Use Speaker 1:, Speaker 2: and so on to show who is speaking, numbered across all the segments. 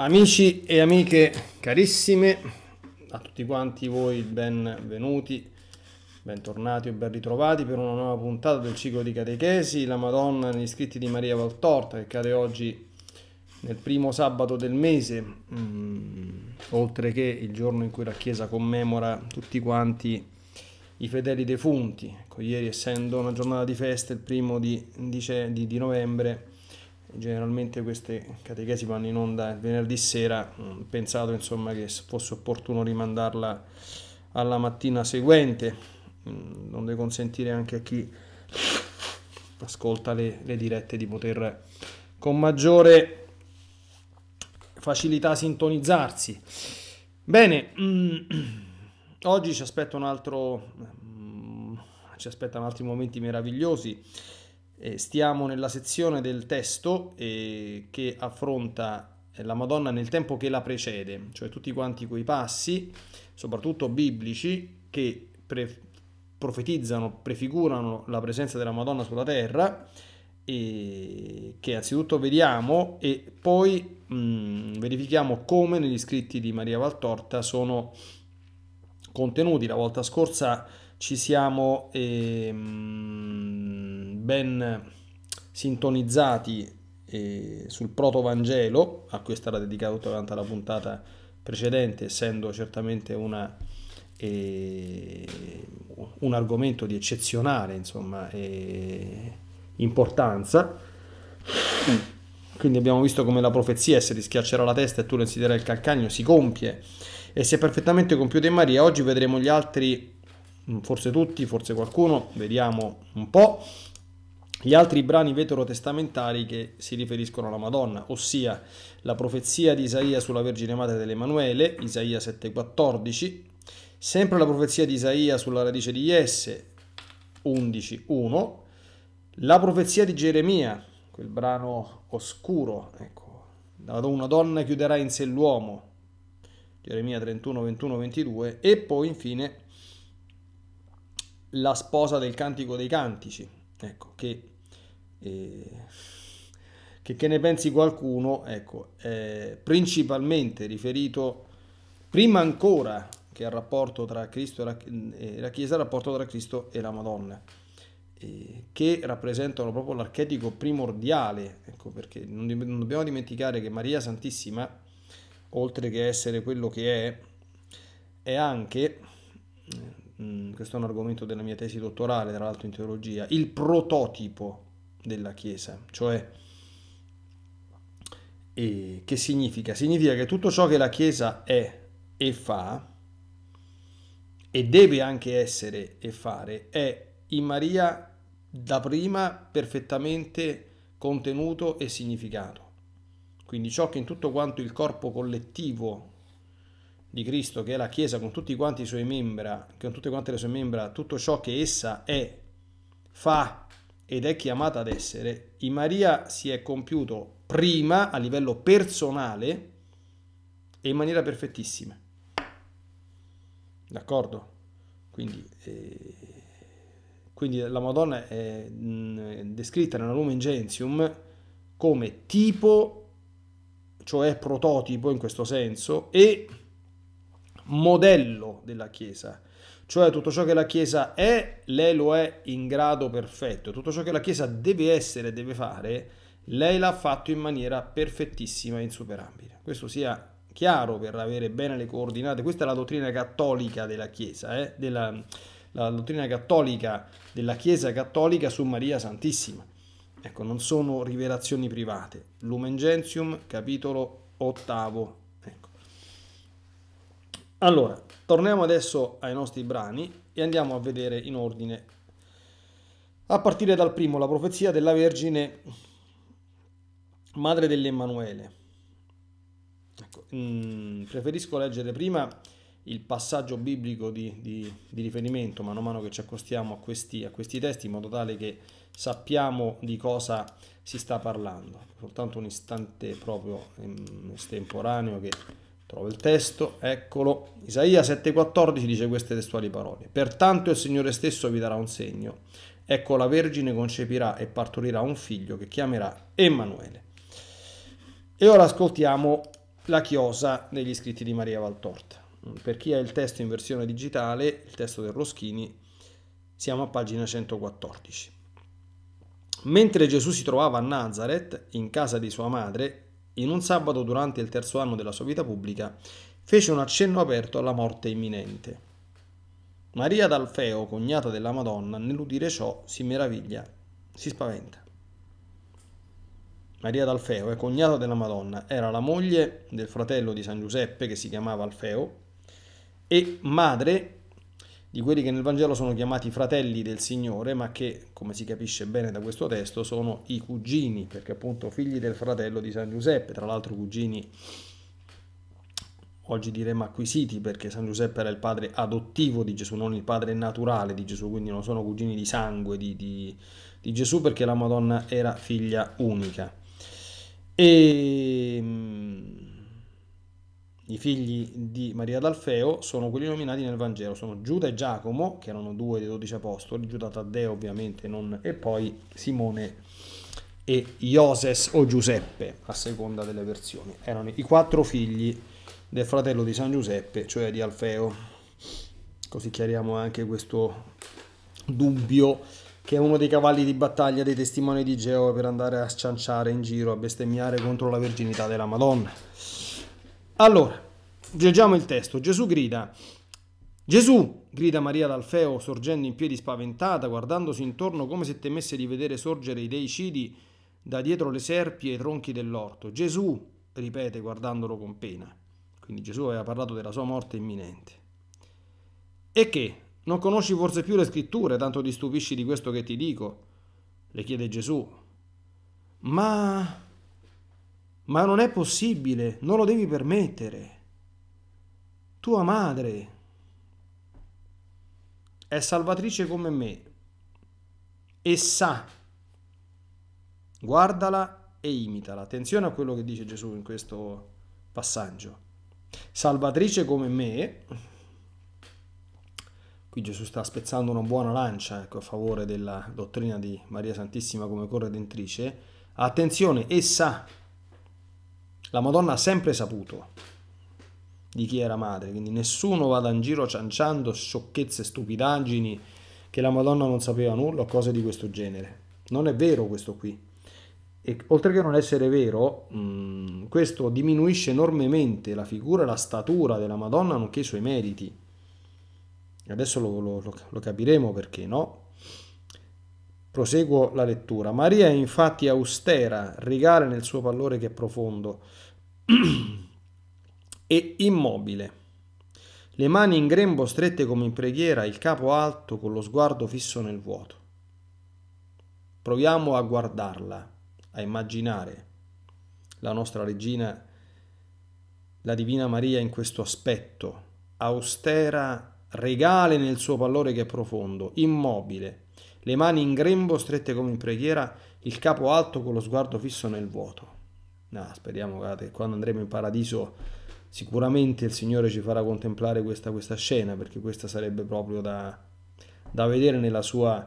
Speaker 1: Amici e amiche carissime, a tutti quanti voi benvenuti, bentornati o ben ritrovati per una nuova puntata del ciclo di Catechesi, la Madonna negli scritti di Maria Valtorta che cade oggi nel primo sabato del mese, mm, oltre che il giorno in cui la Chiesa commemora tutti quanti i fedeli defunti. Ecco, ieri essendo una giornata di festa, il primo di, di, di novembre, generalmente queste catechesi vanno in onda il venerdì sera, mm, pensato insomma che fosse opportuno rimandarla alla mattina seguente, mm, onde consentire anche a chi ascolta le, le dirette di poter con maggiore facilità sintonizzarsi. Bene, mm, oggi ci aspetta un altro ci aspettano altri momenti meravigliosi eh, stiamo nella sezione del testo eh, che affronta eh, la Madonna nel tempo che la precede, cioè tutti quanti quei passi, soprattutto biblici, che pre- profetizzano, prefigurano la presenza della Madonna sulla terra, e che anzitutto vediamo e poi mh, mm, verifichiamo come negli scritti di Maria Valtorta sono contenuti. La volta scorsa ci siamo ehm, ben sintonizzati eh, sul protovangelo, a cui era dedicato durante la puntata precedente, essendo certamente una, eh, un argomento di eccezionale insomma, eh, importanza. Quindi abbiamo visto come la profezia, se ti schiaccerà la testa e tu lo insiderai il calcagno, si compie e si è perfettamente compiuta in Maria. Oggi vedremo gli altri Mm, forse tutti, forse qualcuno, vediamo un po', gli altri brani vetero-testamentari che si riferiscono alla Madonna, ossia la profezia di Isaia sulla Vergine Madre dell'Emanuele, Isaia 7,14, sempre la profezia di Isaia sulla radice di Iesse, 11,1, la profezia di Geremia, quel brano oscuro, ecco, una donna chiuderà in sé l'uomo, Geremia 31, 21, 22, e poi infine la sposa del Cantico dei Cantici, ecco, che, eh, che, che ne pensi qualcuno, ecco, eh, principalmente riferito prima ancora che al rapporto tra Cristo e la, eh, la Chiesa, il rapporto tra Cristo e la Madonna, eh, che rappresentano proprio l'archetipo primordiale, ecco, perché non, non dobbiamo dimenticare che Maria Santissima, oltre che essere quello che è, è anche Mm, questo è un argomento della mia tesi dottorale, tra l'altro in teologia, il prototipo della Chiesa, cioè e, che significa? Significa che tutto ciò che la Chiesa è e fa, e deve anche essere e fare, è in Maria da prima perfettamente contenuto e significato. Quindi ciò che in tutto quanto il corpo collettivo di Cristo, che è la Chiesa con tutti quanti i suoi membra, con tutte quante le sue membra, tutto ciò che essa è, fa ed è chiamata ad essere, in Maria si è compiuto prima a livello personale e in maniera perfettissima. D'accordo? Quindi, eh, quindi, la Madonna è mh, mm, descritta nella Lumen Gentium come tipo, cioè prototipo in questo senso, e modello della Chiesa. Cioè tutto ciò che la Chiesa è, lei lo è in grado perfetto. Tutto ciò che la Chiesa deve essere, e deve fare, lei l'ha fatto in maniera perfettissima e insuperabile. Questo sia chiaro per avere bene le coordinate. Questa è la dottrina cattolica della Chiesa, eh? della, la dottrina cattolica della Chiesa cattolica su Maria Santissima. Ecco, non sono rivelazioni private. Lumen Gentium, capitolo ottavo. Allora, torniamo adesso ai nostri brani e andiamo a vedere in ordine. A partire dal primo, la profezia della Vergine, madre dell'Emanuele. Ecco, mm, preferisco leggere prima il passaggio biblico di, di, di, riferimento mano a mano che ci accostiamo a questi, a questi testi in modo tale che sappiamo di cosa si sta parlando. Soltanto un istante proprio mm, estemporaneo che Trovo il testo, eccolo. Isaia 7,14 dice queste testuali parole. Pertanto il Signore stesso vi darà un segno. Ecco la Vergine concepirà e partorirà un figlio che chiamerà Emanuele. E ora ascoltiamo la chiosa degli scritti di Maria Valtorta. Per chi ha il testo in versione digitale, il testo del Roschini, siamo a pagina 114. Mentre Gesù si trovava a Nazareth, in casa di sua madre, in un sabato durante il terzo anno della sua vita pubblica fece un accenno aperto alla morte imminente. Maria d'Alfeo, cognata della Madonna, nell'udire ciò si meraviglia, si spaventa. Maria d'Alfeo è cognata della Madonna, era la moglie del fratello di San Giuseppe che si chiamava Alfeo e madre di quelli che nel Vangelo sono chiamati fratelli del Signore, ma che, come si capisce bene da questo testo, sono i cugini, perché appunto figli del fratello di San Giuseppe, tra l'altro cugini oggi diremmo acquisiti, perché San Giuseppe era il padre adottivo di Gesù, non il padre naturale di Gesù, quindi non sono cugini di sangue di, di, di Gesù, perché la Madonna era figlia unica. E ehm, i figli di Maria d'Alfeo sono quelli nominati nel Vangelo, sono Giuda e Giacomo, che erano due dei dodici apostoli, Giuda Taddeo ovviamente, non... e poi Simone e Ioses o Giuseppe, a seconda delle versioni. Erano i quattro figli del fratello di San Giuseppe, cioè di Alfeo. Così chiariamo anche questo dubbio che è uno dei cavalli di battaglia dei testimoni di Geova per andare a scianciare in giro, a bestemmiare contro la verginità della Madonna. Allora, leggiamo il testo. Gesù grida. Gesù! grida Maria d'Alfeo, sorgendo in piedi spaventata, guardandosi intorno come se temesse di vedere sorgere i deicidi da dietro le serpi e i tronchi dell'orto. Gesù! ripete guardandolo con pena. Quindi Gesù aveva parlato della sua morte imminente. E che? Non conosci forse più le scritture, tanto ti stupisci di questo che ti dico? le chiede Gesù. Ma ma non è possibile, non lo devi permettere. Tua madre è salvatrice come me e sa, guardala e imitala. Attenzione a quello che dice Gesù in questo passaggio. Salvatrice come me, qui Gesù sta spezzando una buona lancia ecco, a favore della dottrina di Maria Santissima come corredentrice, attenzione, essa la Madonna ha sempre saputo di chi era madre, quindi nessuno vada in giro cianciando sciocchezze, stupidaggini che la Madonna non sapeva nulla o cose di questo genere. Non è vero questo qui. E oltre che non essere vero, mh, mm, questo diminuisce enormemente la figura e la statura della Madonna, nonché i suoi meriti. Adesso lo, lo, lo capiremo perché no. Proseguo la lettura. Maria è infatti austera, regale nel suo pallore che è profondo e immobile. Le mani in grembo strette come in preghiera, il capo alto con lo sguardo fisso nel vuoto. Proviamo a guardarla, a immaginare la nostra regina, la divina Maria in questo aspetto, austera, regale nel suo pallore che è profondo, immobile, le mani in grembo strette come in preghiera, il capo alto con lo sguardo fisso nel vuoto. No, speriamo che quando andremo in paradiso sicuramente il Signore ci farà contemplare questa, questa scena, perché questa sarebbe proprio da, da vedere nella sua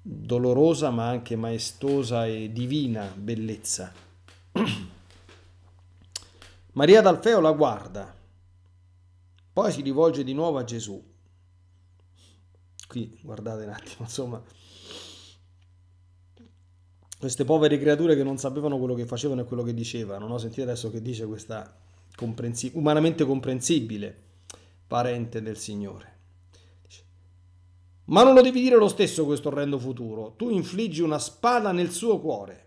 Speaker 1: dolorosa ma anche maestosa e divina bellezza. Maria d'Alfeo la guarda, poi si rivolge di nuovo a Gesù. Qui guardate un attimo, insomma, queste povere creature che non sapevano quello che facevano e quello che dicevano. No? Sentite adesso che dice questa comprensi- umanamente comprensibile parente del Signore. Ma non lo devi dire lo stesso questo orrendo futuro. Tu infliggi una spada nel suo cuore.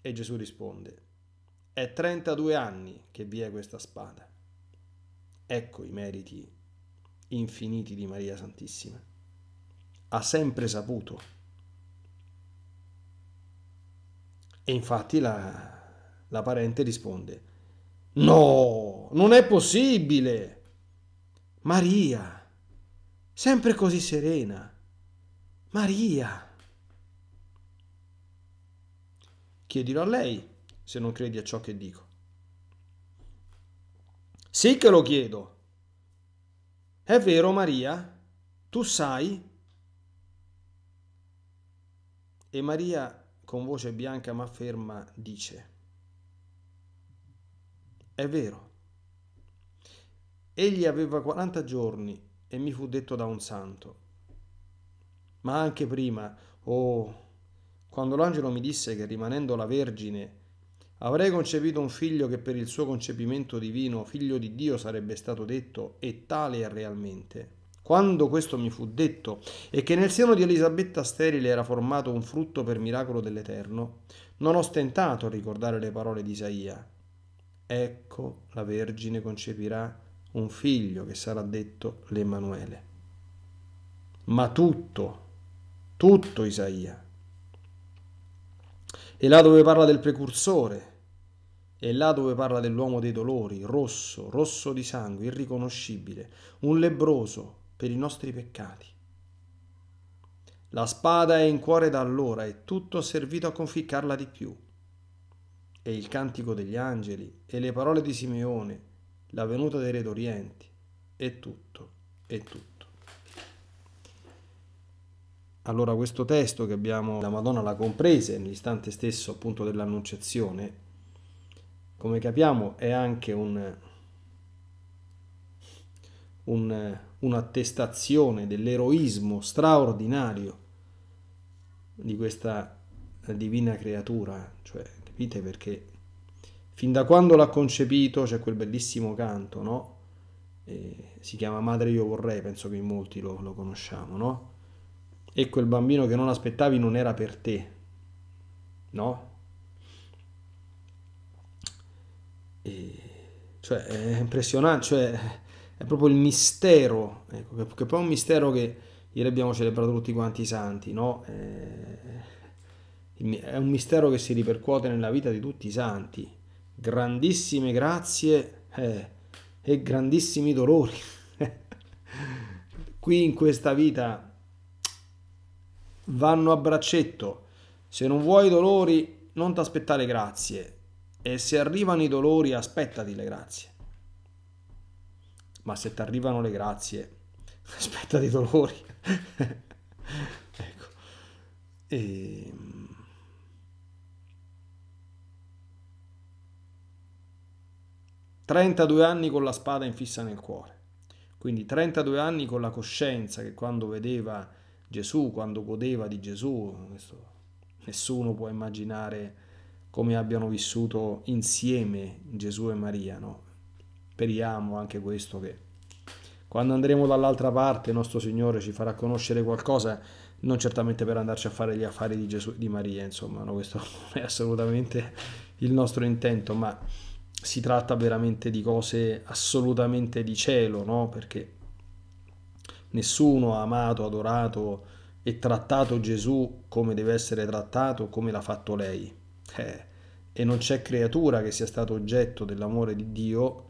Speaker 1: E Gesù risponde, è 32 anni che vi è questa spada. Ecco i meriti infiniti di Maria Santissima ha sempre saputo. E infatti la, la parente risponde,
Speaker 2: no,
Speaker 1: non è possibile. Maria, sempre così serena. Maria. Chiedilo a lei se non credi a ciò che dico. Sì che lo chiedo. È vero, Maria? Tu sai? E Maria, con voce bianca ma ferma, dice, è vero. Egli aveva 40 giorni e mi fu detto da un santo. Ma anche prima, oh, quando l'angelo mi disse che rimanendo la Vergine avrei concepito un figlio che per il suo concepimento divino, figlio di Dio sarebbe stato detto, e tale è realmente. Quando questo mi fu detto, e che nel seno di Elisabetta sterile era formato un frutto per miracolo dell'Eterno, non ho stentato a ricordare le parole di Isaia. Ecco la Vergine concepirà un figlio che sarà detto l'Emanuele. Ma tutto, tutto Isaia. E là dove parla del precursore, e là dove parla dell'uomo dei dolori, rosso, rosso di sangue, irriconoscibile, un lebroso, per i nostri peccati. La spada è in cuore da allora e tutto ha servito a conficcarla di più. E il cantico degli angeli, e le parole di Simeone, la venuta dei re d'Orienti, è tutto, è tutto. Allora questo testo che abbiamo, la Madonna la comprese nell'istante stesso appunto dell'annunciazione, come capiamo è anche un, un un'attestazione dell'eroismo straordinario di questa divina creatura, cioè, capite perché fin da quando l'ha concepito c'è quel bellissimo canto, no? Eh, si chiama Madre Io Vorrei, penso che in molti lo, lo conosciamo, no? E quel bambino che non aspettavi non era per te, no? E, cioè, è impressionante, cioè è proprio il mistero, ecco, che poi è un mistero che ieri abbiamo celebrato tutti quanti i santi, no? Eh, è un mistero che si ripercuote nella vita di tutti i santi. Grandissime grazie eh, e grandissimi dolori. Qui in questa vita vanno a braccetto. Se non vuoi dolori, non ti aspettare grazie. E se arrivano i dolori, aspettati le grazie ma se ti arrivano le grazie, aspetta dei dolori. ecco. E... Ehm. Trentadue anni con la spada infissa nel cuore. Quindi 32 anni con la coscienza che quando vedeva Gesù, quando godeva di Gesù, nessuno può immaginare come abbiano vissuto insieme Gesù e Maria, no? Speriamo anche questo che quando andremo dall'altra parte il nostro Signore ci farà conoscere qualcosa, non certamente per andarci a fare gli affari di Gesù di Maria, insomma, no, questo non è assolutamente il nostro intento, ma si tratta veramente di cose assolutamente di cielo, no? Perché nessuno ha amato, adorato e trattato Gesù come deve essere trattato, come l'ha fatto lei. Eh, e non c'è creatura che sia stata oggetto dell'amore di Dio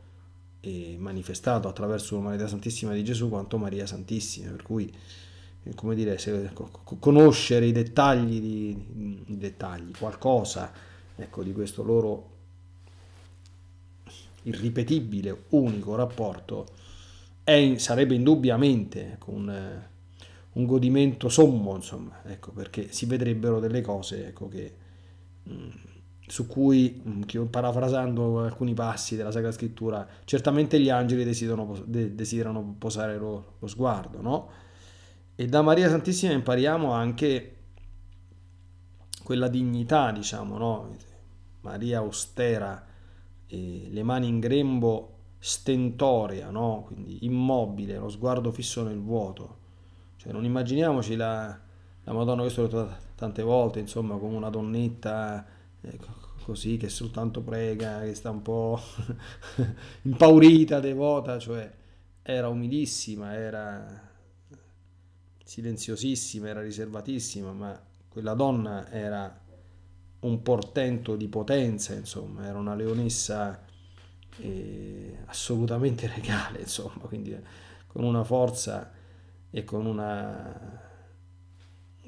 Speaker 1: e manifestato attraverso l'umanità santissima di Gesù quanto Maria Santissima, per cui eh, come dire, se, conoscere i dettagli, di, i dettagli qualcosa ecco, di questo loro irripetibile, unico rapporto è, sarebbe indubbiamente ecco, un, un, godimento sommo, insomma, ecco, perché si vedrebbero delle cose ecco, che mh, mm, su cui, mm, parafrasando alcuni passi della Sacra Scrittura, certamente gli angeli desiderano, desiderano posare lo, lo sguardo, no? E da Maria Santissima impariamo anche quella dignità, diciamo, no? Maria austera, eh, le mani in grembo stentorea, no? Quindi immobile, lo sguardo fisso nel vuoto. Cioè non immaginiamoci la, la Madonna, questo l'ho detto tante volte, insomma, come una donnetta Ecco, così che soltanto prega, che sta un po' impaurita, devota, cioè era umilissima, era silenziosissima, era riservatissima, ma quella donna era un portento di potenza, insomma, era una leonessa eh, assolutamente regale, insomma, quindi con una forza e con una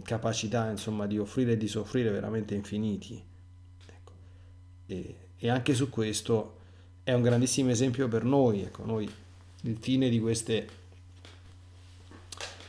Speaker 1: capacità, insomma, di offrire e di soffrire veramente infiniti e, e anche su questo è un grandissimo esempio per noi, ecco, noi il fine di queste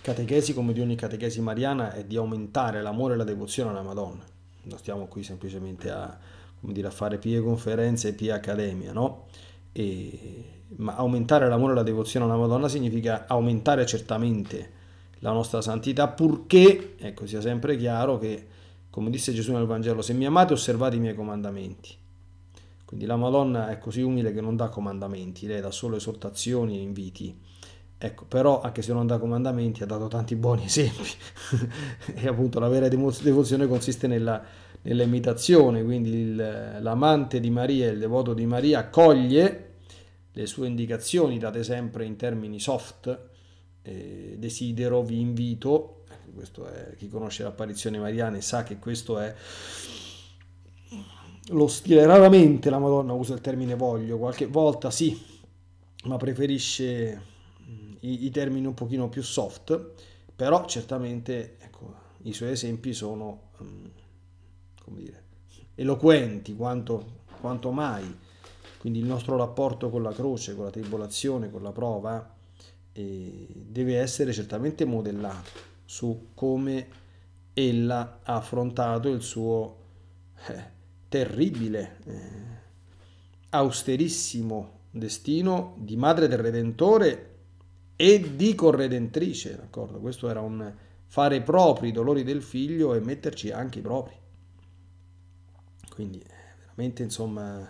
Speaker 1: catechesi, come di ogni catechesi mariana, è di aumentare l'amore e la devozione alla Madonna. Non stiamo qui semplicemente a, dire, a fare pie conferenze e pie accademia, no? E, ma aumentare l'amore e la devozione alla Madonna significa aumentare certamente la nostra santità, purché, ecco, sia sempre chiaro che, come disse Gesù nel Vangelo, se mi amate osservate i miei comandamenti. Quindi la Madonna è così umile che non dà comandamenti, lei dà solo esortazioni e inviti. Ecco, però anche se non dà comandamenti ha dato tanti buoni esempi e appunto la vera devozione consiste nella, nell'imitazione, quindi l'amante di Maria, il devoto di Maria accoglie le sue indicazioni date sempre in termini soft, eh, desidero, vi invito, ecco, questo è, chi conosce l'apparizione mariana sa che questo è lo stile, raramente la Madonna usa il termine voglio, qualche volta sì, ma preferisce mm, i, i termini un pochino più soft, però certamente ecco, i suoi esempi sono, mm, come dire, eloquenti quanto, quanto mai. Quindi il nostro rapporto con la croce, con la tribolazione, con la prova, eh, deve essere certamente modellato su come ella ha affrontato il suo... Eh, terribile, eh, austerissimo destino di madre del Redentore e di corredentrice, d'accordo? Questo era un fare propri i dolori del figlio e metterci anche i propri. Quindi eh, veramente insomma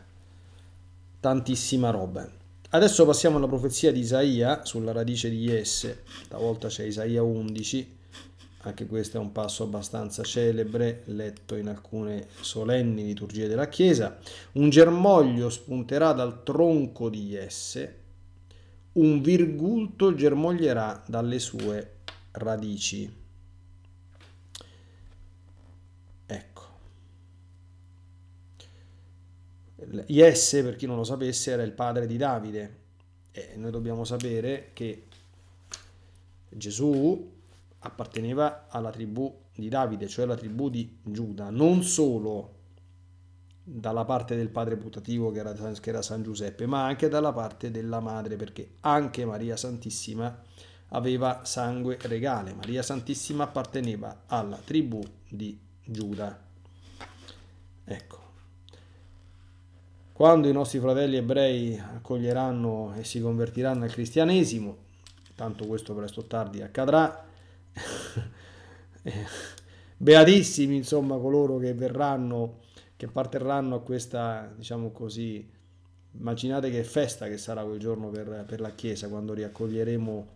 Speaker 1: tantissima roba. Adesso passiamo alla profezia di Isaia sulla radice di esse, stavolta c'è Isaia 11 anche questo è un passo abbastanza celebre, letto in alcune solenni liturgie della Chiesa, un germoglio spunterà dal tronco di esse, un virgulto germoglierà dalle sue radici. Ecco. Iesse, per chi non lo sapesse, era il padre di Davide e noi dobbiamo sapere che Gesù apparteneva alla tribù di Davide, cioè alla tribù di Giuda, non solo dalla parte del padre putativo che era, che era San Giuseppe, ma anche dalla parte della madre, perché anche Maria Santissima aveva sangue regale. Maria Santissima apparteneva alla tribù di Giuda. Ecco. Quando i nostri fratelli ebrei accoglieranno e si convertiranno al cristianesimo, tanto questo presto o tardi accadrà, Eh, beatissimi insomma coloro che verranno, che parterranno a questa, diciamo così, immaginate che festa che sarà quel giorno per, per la Chiesa quando riaccoglieremo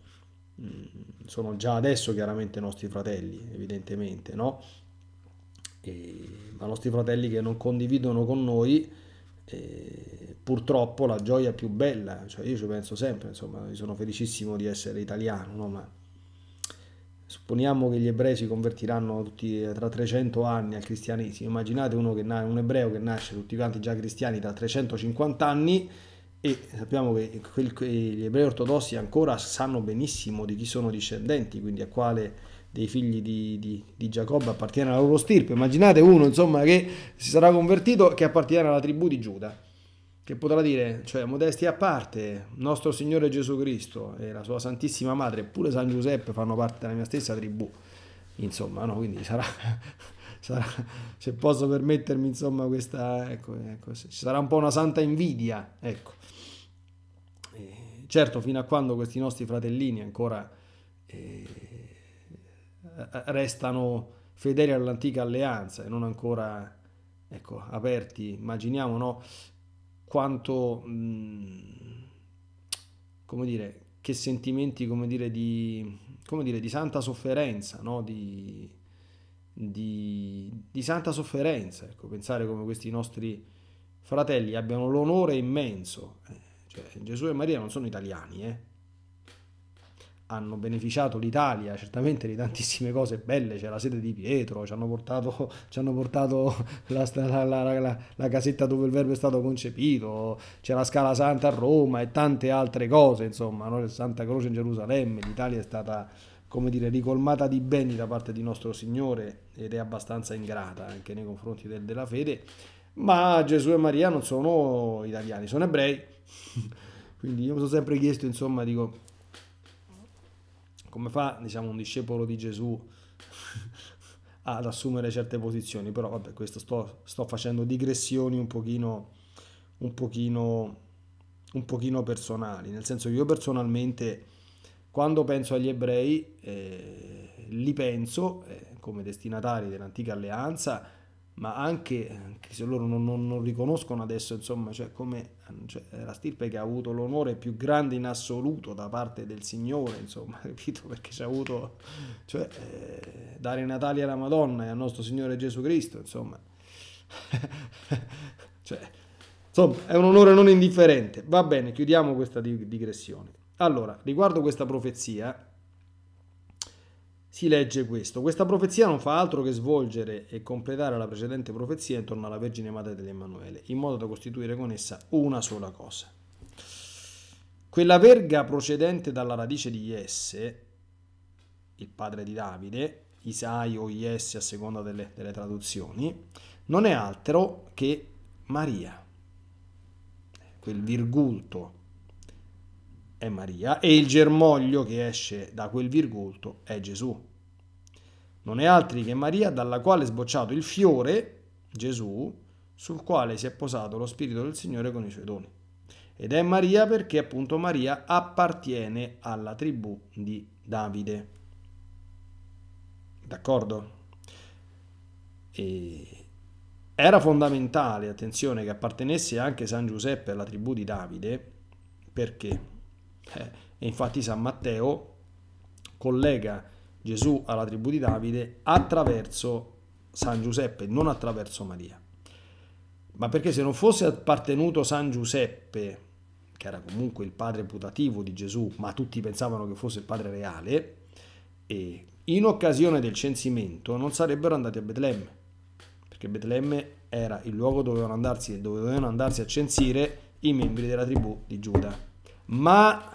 Speaker 1: mm, sono già adesso chiaramente nostri fratelli, evidentemente, no? E, ma nostri fratelli che non condividono con noi eh, purtroppo la gioia più bella, cioè io ci penso sempre, insomma, sono felicissimo di essere italiano, no? Ma supponiamo che gli ebrei si convertiranno tutti tra 300 anni al cristianesimo, immaginate uno che nasce, un ebreo che nasce tutti quanti già cristiani da 350 anni e sappiamo che quel, gli ebrei ortodossi ancora sanno benissimo di chi sono discendenti, quindi a quale dei figli di, di, di Giacobbe appartiene alla loro stirpe. Immaginate uno insomma, che si sarà convertito che appartiene alla tribù di Giuda che potrà dire, cioè modestia a parte, nostro Signore Gesù Cristo e la sua Santissima Madre, pure San Giuseppe fanno parte della mia stessa tribù, insomma, no? quindi sarà, sarà se posso permettermi, insomma, questa, ecco, ecco, ci sarà un po' una santa invidia, ecco. E certo, fino a quando questi nostri fratellini ancora eh, restano fedeli all'antica alleanza e non ancora ecco, aperti, immaginiamo no? quanto, mh, mm, come dire, che sentimenti, come dire, di, come dire, di santa sofferenza, no? di, di, di, santa sofferenza, ecco, pensare come questi nostri fratelli abbiano l'onore immenso, eh, cioè, Gesù e Maria non sono italiani, eh? hanno beneficiato l'Italia certamente di tantissime cose belle, c'è la sede di Pietro, ci hanno portato, ci hanno portato la, la, la, la, casetta dove il verbo è stato concepito, c'è la Scala Santa a Roma e tante altre cose, insomma, no? Santa Croce in Gerusalemme, l'Italia è stata, come dire, ricolmata di beni da parte di nostro Signore ed è abbastanza ingrata anche nei confronti del, della fede, ma Gesù e Maria non sono italiani, sono ebrei, quindi io mi sono sempre chiesto, insomma, dico come fa diciamo, un discepolo di Gesù ad assumere certe posizioni, però vabbè, questo sto, sto facendo digressioni un pochino, un, pochino, un pochino personali, nel senso che io personalmente quando penso agli ebrei eh, li penso eh, come destinatari dell'antica alleanza, ma anche, anche se loro non, non, non, riconoscono adesso, insomma, cioè come cioè, la stirpe che ha avuto l'onore più grande in assoluto da parte del Signore, insomma, capito, perché ci ha avuto, cioè, eh, dare Natali alla Madonna e al nostro Signore Gesù Cristo, insomma. cioè, insomma, è un onore non indifferente. Va bene, chiudiamo questa digressione. Allora, riguardo questa profezia, si legge questo. Questa profezia non fa altro che svolgere e completare la precedente profezia intorno alla Vergine Madre dell'Emanuele, in modo da costituire con essa una sola cosa. Quella verga procedente dalla radice di Iesse, il padre di Davide, Isai o Iesse a seconda delle, delle traduzioni, non è altro che Maria, quel virgulto è Maria e il germoglio che esce da quel virgolto è Gesù. Non è altri che Maria dalla quale è sbocciato il fiore, Gesù, sul quale si è posato lo Spirito del Signore con i suoi doni. Ed è Maria perché appunto Maria appartiene alla tribù di Davide. D'accordo? E era fondamentale, attenzione, che appartenesse anche San Giuseppe alla tribù di Davide, perché? Eh, e infatti San Matteo collega Gesù alla tribù di Davide attraverso San Giuseppe, non attraverso Maria. Ma perché se non fosse appartenuto San Giuseppe, che era comunque il padre putativo di Gesù, ma tutti pensavano che fosse il padre reale, e in occasione del censimento non sarebbero andati a Betlemme, perché Betlemme era il luogo dove dovevano andarsi, dove dovevano andarsi a censire i membri della tribù di Giuda ma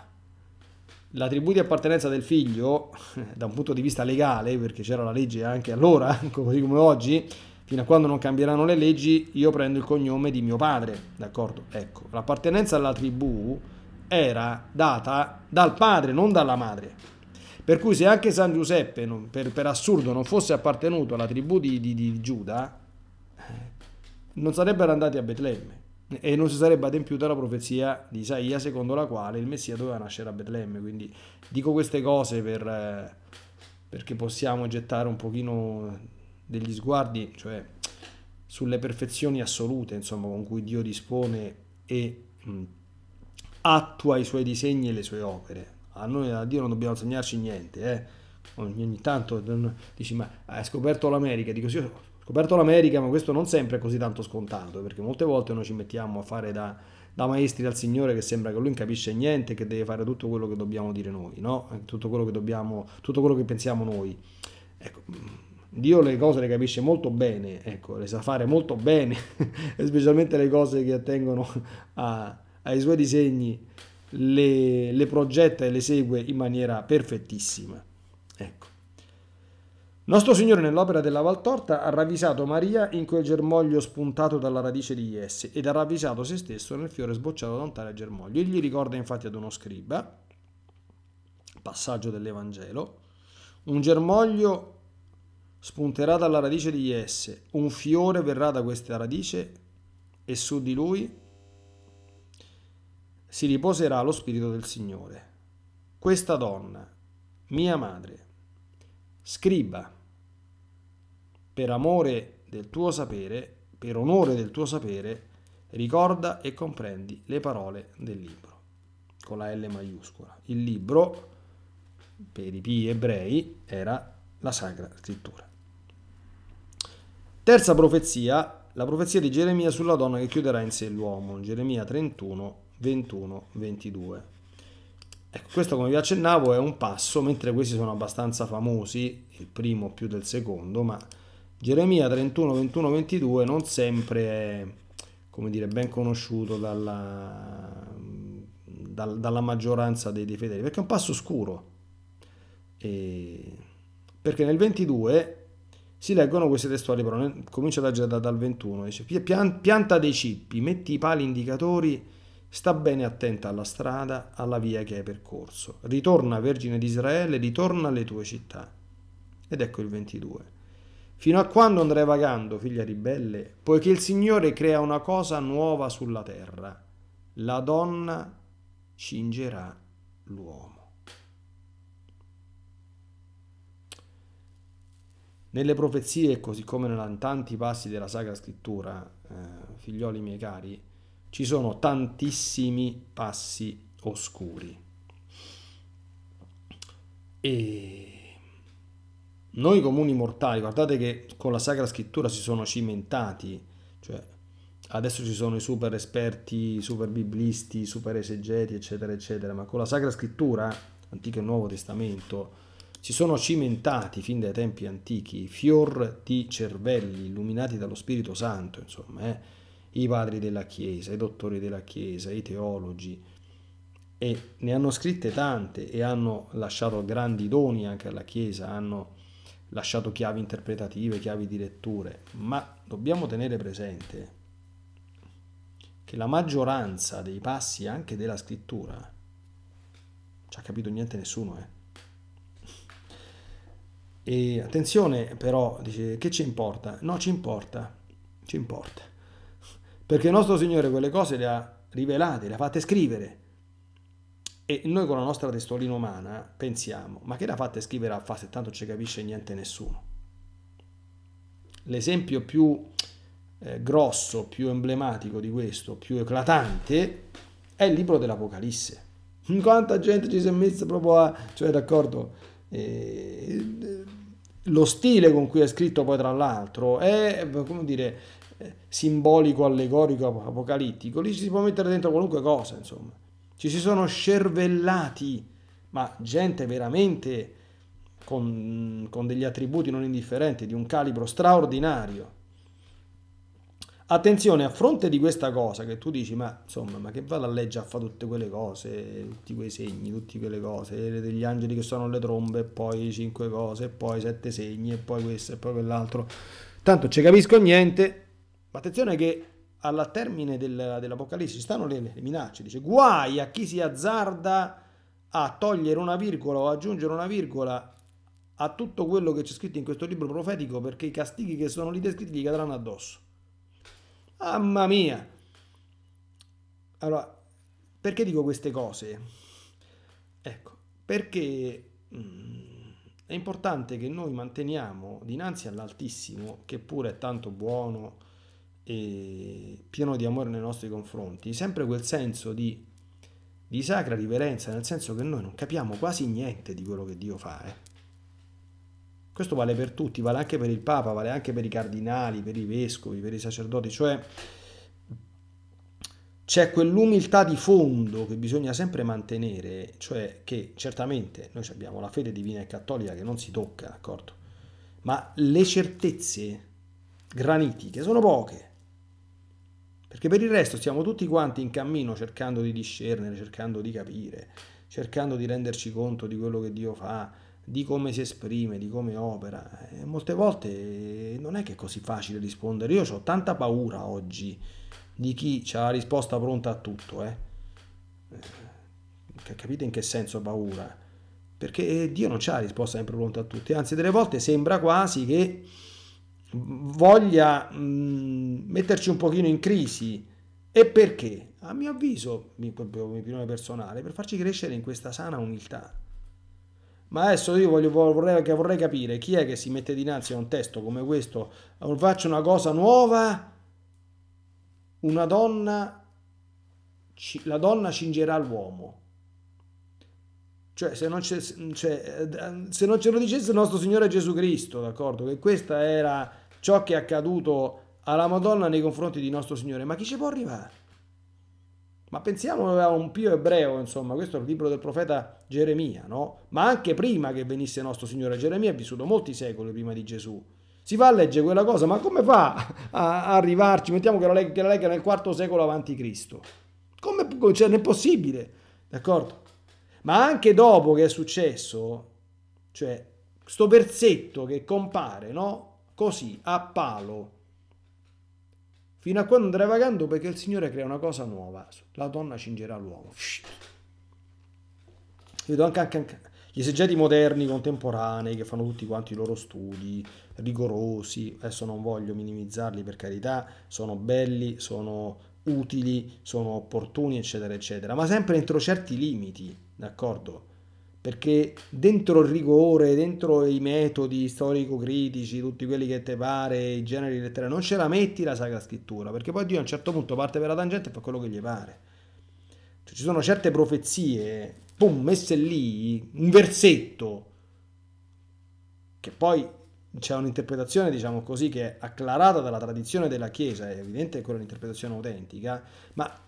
Speaker 1: la tribù di appartenenza del figlio, da un punto di vista legale, perché c'era la legge anche allora, così come oggi, fino a quando non cambieranno le leggi, io prendo il cognome di mio padre, d'accordo? Ecco, l'appartenenza alla tribù era data dal padre, non dalla madre. Per cui se anche San Giuseppe, per, per assurdo, non fosse appartenuto alla tribù di, di, di Giuda, eh, non sarebbero andati a Betlemme e non si sarebbe adempiuta la profezia di Isaia secondo la quale il Messia doveva nascere a Betlemme. Quindi dico queste cose per, eh, perché possiamo gettare un pochino degli sguardi, cioè sulle perfezioni assolute, insomma, con cui Dio dispone e mh, mm, attua i suoi disegni e le sue opere. A noi a Dio non dobbiamo insegnarci niente, eh. ogni, ogni, tanto dici ma hai scoperto l'America, dico sì, scoperto l'America, ma questo non sempre è così tanto scontato, eh, perché molte volte noi ci mettiamo a fare da, da maestri al Signore che sembra che Lui non capisce niente, che deve fare tutto quello che dobbiamo dire noi, no? Eh, tutto, quello che dobbiamo, tutto quello che pensiamo noi. Ecco, mm, Dio le cose le capisce molto bene, ecco, le sa fare molto bene, specialmente le cose che attengono a, ai suoi disegni, le, le progetta e le segue in maniera perfettissima. Nostro Signore nell'opera della Valtorta ha ravvisato Maria in quel germoglio spuntato dalla radice di Jesse ed ha ravvisato se stesso nel fiore sbocciato da un tale germoglio. Egli ricorda infatti ad uno scriba, passaggio dell'Evangelo, un germoglio spunterà dalla radice di Jesse, un fiore verrà da questa radice e su di lui si riposerà lo Spirito del Signore. Questa donna, mia madre, scriba, per amore del tuo sapere, per onore del tuo sapere, ricorda e comprendi le parole del libro, con la L maiuscola. Il libro, per i pi ebrei, era la Sacra Scrittura. Terza profezia, la profezia di Geremia sulla donna che chiuderà in sé l'uomo, Geremia 31, 21, 22. Ecco, questo come vi accennavo è un passo, mentre questi sono abbastanza famosi, il primo più del secondo, ma Geremia 31, 21, 22 non sempre è come dire, ben conosciuto dalla, dal, dalla maggioranza dei, dei, fedeli, perché è un passo scuro. E perché nel 22 si leggono queste testuali parole, comincia da, da, dal 21, dice pianta dei cippi, metti i pali indicatori, sta bene attenta alla strada, alla via che hai percorso, ritorna Vergine di Israele, ritorna alle tue città. Ed ecco il 22 Fino a quando andrai vagando, figlia ribelle, poiché il Signore crea una cosa nuova sulla terra. La donna cingerà l'uomo. Nelle profezie, così come nei tanti passi della Sacra Scrittura, eh, figlioli miei cari, ci sono tantissimi passi oscuri. E noi comuni mortali, guardate che con la Sacra Scrittura si sono cimentati, cioè adesso ci sono i super esperti, i super biblisti, i super esegeti, eccetera, eccetera, ma con la Sacra Scrittura, Antico e Nuovo Testamento, si sono cimentati fin dai tempi antichi, fior di cervelli illuminati dallo Spirito Santo, insomma, eh? i padri della Chiesa, i dottori della Chiesa, i teologi, e ne hanno scritte tante e hanno lasciato grandi doni anche alla Chiesa, hanno lasciato chiavi interpretative, chiavi di letture, ma dobbiamo tenere presente che la maggioranza dei passi anche della scrittura ci ha capito niente nessuno, eh. E attenzione però, dice, che ci importa? No, ci importa, ci importa. Perché il nostro Signore quelle cose le ha rivelate, le ha fatte scrivere e noi con la nostra testolina umana pensiamo, ma che la fate scrivere a fa se tanto non ci capisce niente nessuno? L'esempio più eh, grosso, più emblematico di questo, più eclatante, è il libro dell'Apocalisse. Quanta gente ci si è messa proprio a... cioè d'accordo? Eh, lo stile con cui è scritto poi tra l'altro è, come dire, eh, simbolico, allegorico, apocalittico. Lì ci si può mettere dentro qualunque cosa, insomma ci si sono scervellati, ma gente veramente con, con degli attributi non indifferenti, di un calibro straordinario. Attenzione, a fronte di questa cosa che tu dici, ma insomma, ma che va la legge a fare tutte quelle cose, tutti quei segni, tutte quelle cose, degli angeli che sono le trombe, poi cinque cose, poi sette segni, e poi questo e poi quell'altro. Tanto ci capisco niente, ma attenzione che alla termine del, dell'Apocalisse stanno le, le minacce, dice guai a chi si azzarda a togliere una virgola o aggiungere una virgola a tutto quello che c'è scritto in questo libro profetico perché i castighi che sono lì descritti gli cadranno addosso. Mamma mia! Allora, perché dico queste cose? Ecco, perché mh, mm, è importante che noi manteniamo dinanzi all'Altissimo, che pure è tanto buono, pieno di amore nei nostri confronti, sempre quel senso di, di sacra riverenza, nel senso che noi non capiamo quasi niente di quello che Dio fa. Eh. Questo vale per tutti, vale anche per il Papa, vale anche per i cardinali, per i vescovi, per i sacerdoti, cioè c'è quell'umiltà di fondo che bisogna sempre mantenere, cioè che certamente noi abbiamo la fede divina e cattolica che non si tocca, d'accordo? Ma le certezze granitiche sono poche perché per il resto siamo tutti quanti in cammino cercando di discernere, cercando di capire, cercando di renderci conto di quello che Dio fa, di come si esprime, di come opera. E molte volte non è che è così facile rispondere. Io ho tanta paura oggi di chi ha la risposta pronta a tutto. Eh? Capite in che senso paura? Perché Dio non ha la risposta sempre pronta a tutti, anzi delle volte sembra quasi che voglia mh, mm, metterci un pochino in crisi. E perché? A mio avviso, opinione personale, per farci crescere in questa sana umiltà. Ma adesso io voglio, vorrei, vorrei, capire chi è che si mette dinanzi a un testo come questo, faccio una cosa nuova, una donna, la donna cingerà l'uomo. Cioè se, non ce, cioè, eh, se non ce lo dicesse il nostro Signore Gesù Cristo, d'accordo, che questa era ciò che è accaduto alla Madonna nei confronti di nostro Signore, ma chi ci può arrivare? Ma pensiamo a un pio ebreo, insomma, questo è il libro del profeta Geremia, no? Ma anche prima che venisse nostro Signore, Geremia è vissuto molti secoli prima di Gesù. Si va a leggere quella cosa, ma come fa a arrivarci? Mettiamo che la legga, nel IV secolo a.C. Come cioè, non è possibile, d'accordo? Ma anche dopo che è successo, cioè, sto versetto che compare, no? così, a palo, fino a quando andrai vagando perché il Signore crea una cosa nuova, la donna cingerà l'uomo. Vedo anche, anche, anche, gli esegeti moderni, contemporanei, che fanno tutti quanti i loro studi, rigorosi, adesso non voglio minimizzarli per carità, sono belli, sono utili, sono opportuni, eccetera, eccetera, ma sempre entro certi limiti, d'accordo? perché dentro il rigore, dentro i metodi storico-critici, tutti quelli che te pare, i generi letterari, non ce la metti la Sacra Scrittura, perché poi Dio a un certo punto parte per la tangente e fa quello che gli pare. Cioè, ci sono certe profezie, pum, messe lì, un versetto, che poi c'è un'interpretazione, diciamo così, che è acclarata dalla tradizione della Chiesa, è evidente che quella è un'interpretazione autentica, ma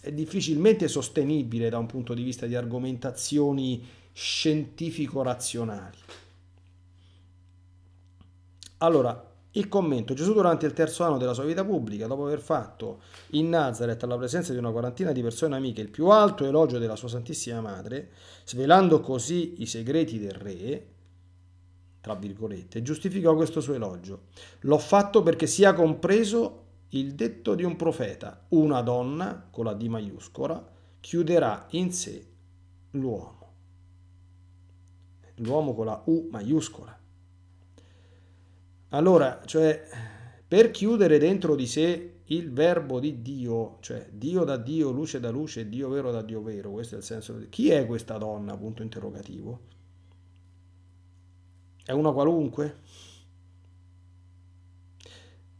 Speaker 1: è difficilmente sostenibile da un punto di vista di argomentazioni scientifico-razionali. Allora, il commento, Gesù durante il terzo anno della sua vita pubblica, dopo aver fatto in Nazareth alla presenza di una quarantina di persone amiche il più alto elogio della sua Santissima Madre, svelando così i segreti del Re, tra virgolette, giustificò questo suo elogio. L'ho fatto perché sia compreso il detto di un profeta, una donna, con la D maiuscola, chiuderà in sé l'uomo l'uomo con la U maiuscola. Allora, cioè, per chiudere dentro di sé il verbo di Dio, cioè Dio da Dio, luce da luce, Dio vero da Dio vero, questo è il senso di chi è questa donna, punto interrogativo? È una qualunque?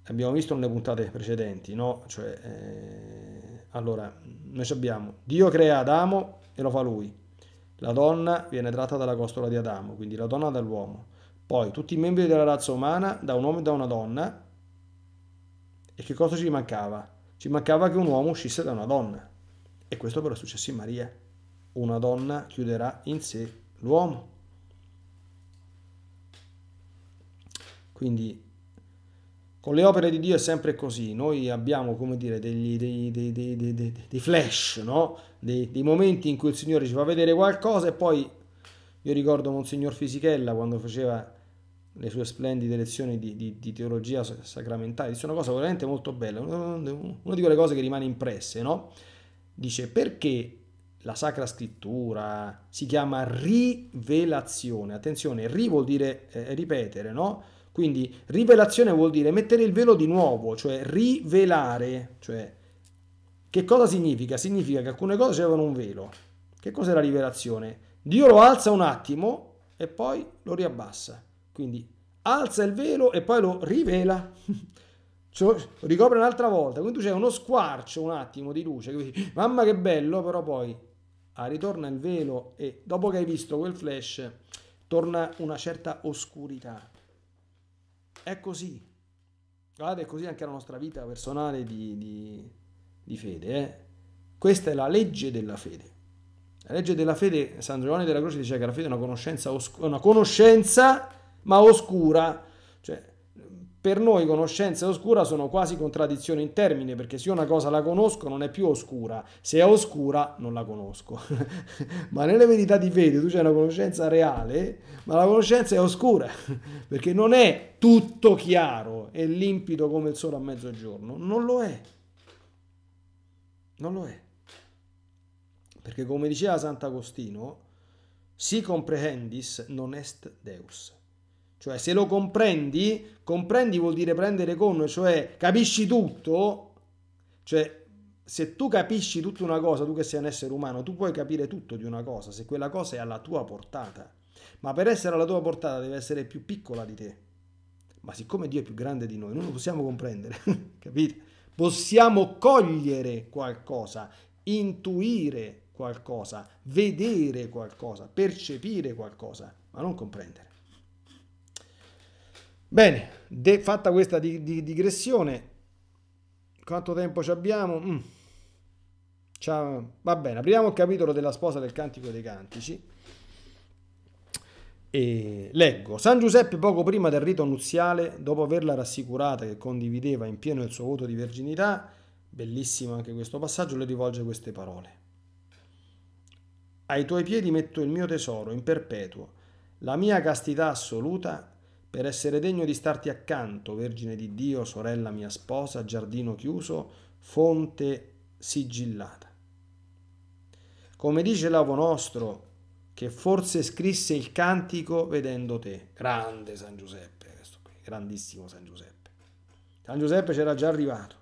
Speaker 1: Abbiamo visto nelle puntate precedenti, no? Cioè, eh, allora, noi abbiamo Dio crea Adamo e lo fa lui. La donna viene tratta dalla costola di Adamo, quindi la donna dall'uomo. Poi tutti i membri della razza umana da un uomo e da una donna. E che cosa ci mancava? Ci mancava che un uomo uscisse da una donna. E questo però è successo in Maria. Una donna chiuderà in sé l'uomo. Quindi con le opere di Dio è sempre così, noi abbiamo come dire degli, dei, dei, dei, dei flash, no? dei, momenti in cui il Signore ci fa vedere qualcosa e poi io ricordo Monsignor Fisichella quando faceva le sue splendide lezioni di, di, di teologia sacramentale, disse una cosa veramente molto bella, una di quelle cose che rimane impresse, no? dice perché la Sacra Scrittura si chiama rivelazione, attenzione, ri vuol dire eh, ripetere, no? Quindi rivelazione vuol dire mettere il velo di nuovo, cioè rivelare. Cioè, che cosa significa? Significa che alcune cose avevano un velo. Che cos'è la rivelazione? Dio lo alza un attimo e poi lo riabbassa. Quindi alza il velo e poi lo rivela. Cioè, ricopre un'altra volta. Quindi tu c'è uno squarcio un attimo di luce. Quindi, mamma che bello, però poi ah, ritorna il velo e dopo che hai visto quel flash torna una certa oscurità è così. Guardate, è così anche la nostra vita personale di, di, di fede. Eh? Questa è la legge della fede. La legge della fede, San Giovanni della Croce dice che la fede è una conoscenza, oscu- una conoscenza ma oscura. Cioè, per noi conoscenza e oscura sono quasi contraddizioni in termini, perché se io una cosa la conosco non è più oscura, se è oscura non la conosco. ma nelle verità di fede tu c'è una conoscenza reale, ma la conoscenza è oscura, perché non è tutto chiaro e limpido come il sole a mezzogiorno, non lo è. Non lo è. Perché come diceva Sant'Agostino, si comprehendis non est Deus. Cioè, se lo comprendi, comprendi vuol dire prendere con, cioè capisci tutto. Cioè, se tu capisci tutta una cosa, tu che sei un essere umano, tu puoi capire tutto di una cosa, se quella cosa è alla tua portata. Ma per essere alla tua portata deve essere più piccola di te. Ma siccome Dio è più grande di noi, non lo possiamo comprendere, capito? Possiamo cogliere qualcosa, intuire qualcosa, vedere qualcosa, percepire qualcosa, ma non comprendere. Bene, de, fatta questa di, di, digressione, quanto tempo ci abbiamo? Mm. Va bene, apriamo il capitolo della sposa del Cantico dei Cantici. E leggo, San Giuseppe poco prima del rito nuziale, dopo averla rassicurata che condivideva in pieno il suo voto di verginità, bellissimo anche questo passaggio, le rivolge queste parole. Ai tuoi piedi metto il mio tesoro in perpetuo, la mia castità assoluta per essere degno di starti accanto, Vergine di Dio, sorella mia sposa, giardino chiuso, fonte sigillata. Come dice l'avo nostro, che forse scrisse il cantico vedendo te. Grande San Giuseppe, questo qui, grandissimo San Giuseppe. San Giuseppe c'era già arrivato,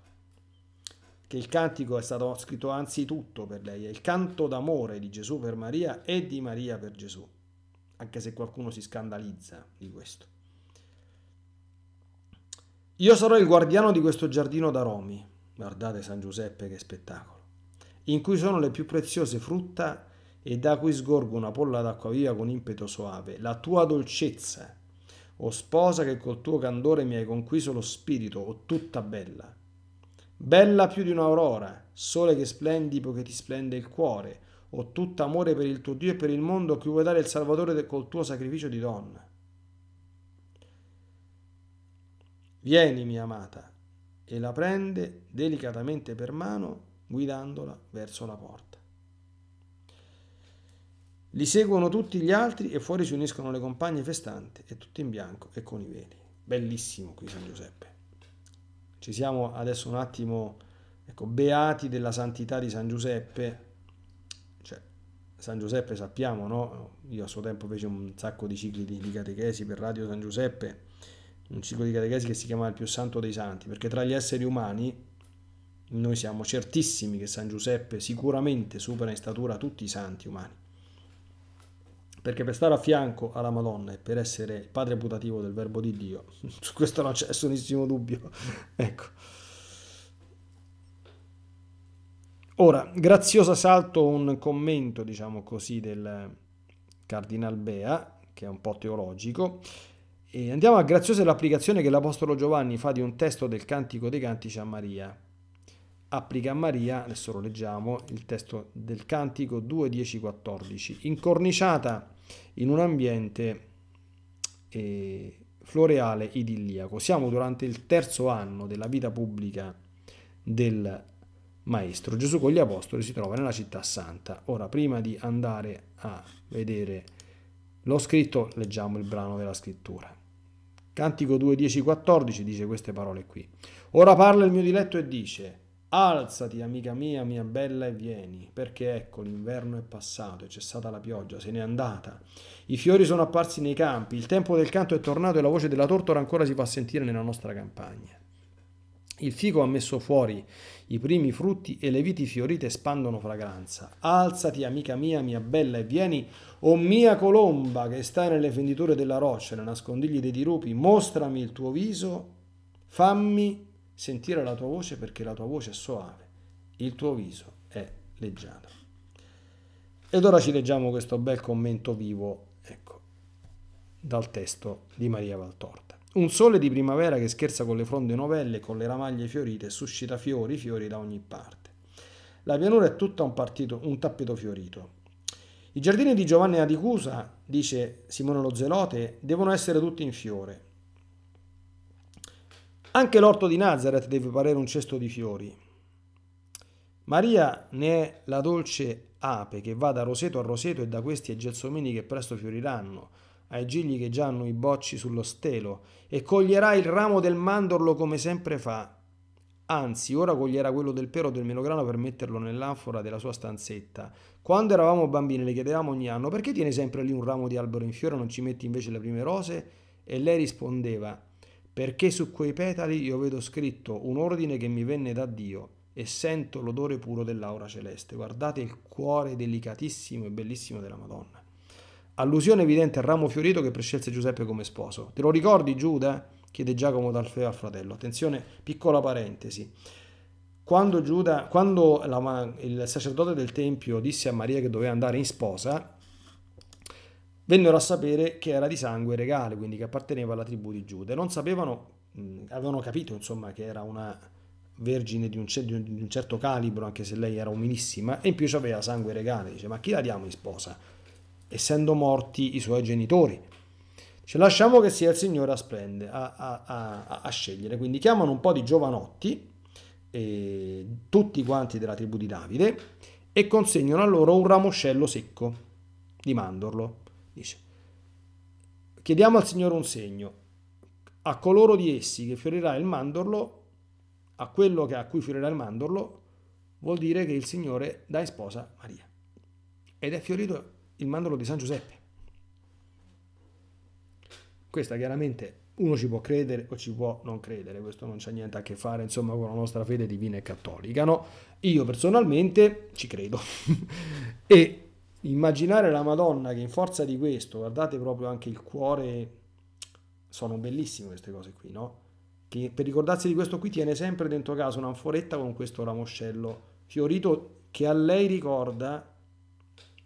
Speaker 1: che il cantico è stato scritto anzitutto per lei, è il canto d'amore di Gesù per Maria e di Maria per Gesù, anche se qualcuno si scandalizza di questo. Io sarò il guardiano di questo giardino d'aromi, guardate San Giuseppe che spettacolo, in cui sono le più preziose frutta e da cui sgorgo una polla d'acqua viva con impeto soave, la tua dolcezza, o sposa che col tuo candore mi hai conquiso lo spirito, o tutta bella. Bella più di un'aurora, sole che splendi poiché ti splende il cuore, o tutta amore per il tuo Dio e per il mondo a cui vuoi dare il Salvatore col tuo sacrificio di donna. Vieni, mia amata, e la prende delicatamente per mano, guidandola verso la porta. Li seguono tutti gli altri e fuori si uniscono le compagne festanti e tutti in bianco e con i veli. Bellissimo qui San Giuseppe. Ci siamo adesso un attimo, ecco, beati della santità di San Giuseppe. Cioè, San Giuseppe sappiamo, no? Io a suo tempo feci un sacco di cicli di catechesi per Radio San Giuseppe un ciclo di catechesi che si chiama il più santo dei santi, perché tra gli esseri umani noi siamo certissimi che San Giuseppe sicuramente supera in statura tutti i santi umani. Perché per stare a fianco alla Madonna e per essere il padre putativo del verbo di Dio, su questo non c'è nessunissimo dubbio. ecco. Ora, grazioso salto un commento, diciamo così, del Cardinal Bea, che è un po' teologico. E andiamo a graziosa l'applicazione che l'Apostolo Giovanni fa di un testo del Cantico dei Cantici a Maria. Applica a Maria, adesso lo leggiamo, il testo del Cantico 2, 10, 14, incorniciata in un ambiente eh, floreale idilliaco. Siamo durante il terzo anno della vita pubblica del Maestro. Gesù con gli Apostoli si trova nella città santa. Ora, prima di andare a vedere lo scritto, leggiamo il brano della scrittura. Cantico 2, 10, 14 dice queste parole qui. Ora parla il mio diletto e dice, alzati amica mia, mia bella, e vieni, perché ecco l'inverno è passato, è cessata la pioggia, se n'è andata. I fiori sono apparsi nei campi, il tempo del canto è tornato e la voce della tortora ancora si fa sentire nella nostra campagna. Il fico ha messo fuori i primi frutti e le viti fiorite spandono fragranza. Alzati, amica mia, mia bella, e vieni, o mia colomba che sta nelle fenditure della roccia, nei nascondigli dei dirupi, mostrami il tuo viso, fammi sentire la tua voce perché la tua voce è soave, il tuo viso è leggiato. Ed ora ci leggiamo questo bel commento vivo, ecco, dal testo di Maria Valtorta. Un sole di primavera che scherza con le fronde novelle, e con le ramaglie fiorite, suscita fiori, fiori da ogni parte. La pianura è tutta un, partito, un tappeto fiorito. I giardini di Giovanni Adicusa, dice Simone Lo Zelote, devono essere tutti in fiore. Anche l'orto di Nazareth deve parere un cesto di fiori. Maria ne è la dolce ape che va da roseto a roseto e da questi ai gelsomini che presto fioriranno ai gigli che già hanno i bocci sullo stelo, e coglierà il ramo del mandorlo come sempre fa. Anzi, ora coglierà quello del pero del melograno per metterlo nell'anfora della sua stanzetta. Quando eravamo bambini le chiedevamo ogni anno perché tiene sempre lì un ramo di albero in fiore e non ci metti invece le prime rose? E lei rispondeva perché su quei petali io vedo scritto un ordine che mi venne da Dio e sento l'odore puro dell'aura celeste. Guardate il cuore delicatissimo e bellissimo della Madonna. Allusione evidente al ramo fiorito che prescelse Giuseppe come sposo. Te lo ricordi Giuda? chiede Giacomo d'Alfeo al fratello. Attenzione, piccola parentesi. Quando, Giuda, quando la, il sacerdote del Tempio disse a Maria che doveva andare in sposa, vennero a sapere che era di sangue regale, quindi che apparteneva alla tribù di Giuda. Non sapevano, avevano capito insomma che era una vergine di un, di un certo calibro, anche se lei era umilissima, e in più aveva sangue regale. Dice, ma chi la diamo in sposa? essendo morti i suoi genitori. Ci lasciamo che sia il Signore a, splende, a, a, a scegliere. Quindi chiamano un po' di giovanotti, eh, tutti quanti della tribù di Davide, e consegnano a loro un ramoscello secco di mandorlo. Dice, chiediamo al Signore un segno. A coloro di essi che fiorirà il mandorlo, a quello a cui fiorirà il mandorlo, vuol dire che il Signore dà in sposa Maria. Ed è fiorito il mandorlo di San Giuseppe. Questa chiaramente uno ci può credere o ci può non credere, questo non c'ha niente a che fare insomma con la nostra fede divina e cattolica, no? Io personalmente ci credo. e immaginare la Madonna che in forza di questo, guardate proprio anche il cuore, sono bellissime queste cose qui, no? Che per ricordarsi di questo qui tiene sempre dentro casa un'anforetta con questo ramoscello fiorito che a lei ricorda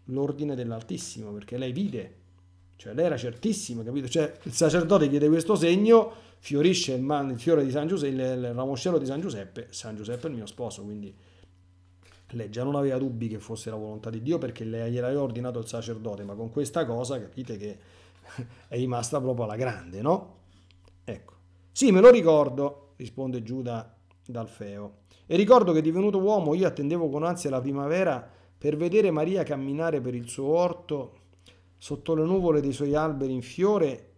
Speaker 1: l'ordine dell'Altissimo, perché lei vide, cioè lei era certissima, capito? Cioè il sacerdote chiede questo segno, fiorisce il, man, il fiore di San Giuseppe, il ramoscello di San Giuseppe, San Giuseppe è il mio sposo, quindi lei già non aveva dubbi che fosse la volontà di Dio perché lei gliel'aveva ordinato il sacerdote, ma con questa cosa capite che è rimasta proprio alla grande, no? Ecco. Sì, me lo ricordo, risponde Giuda dal feo. E ricordo che divenuto uomo io attendevo con ansia la primavera per vedere Maria camminare per il suo orto, sotto le nuvole dei suoi alberi in fiore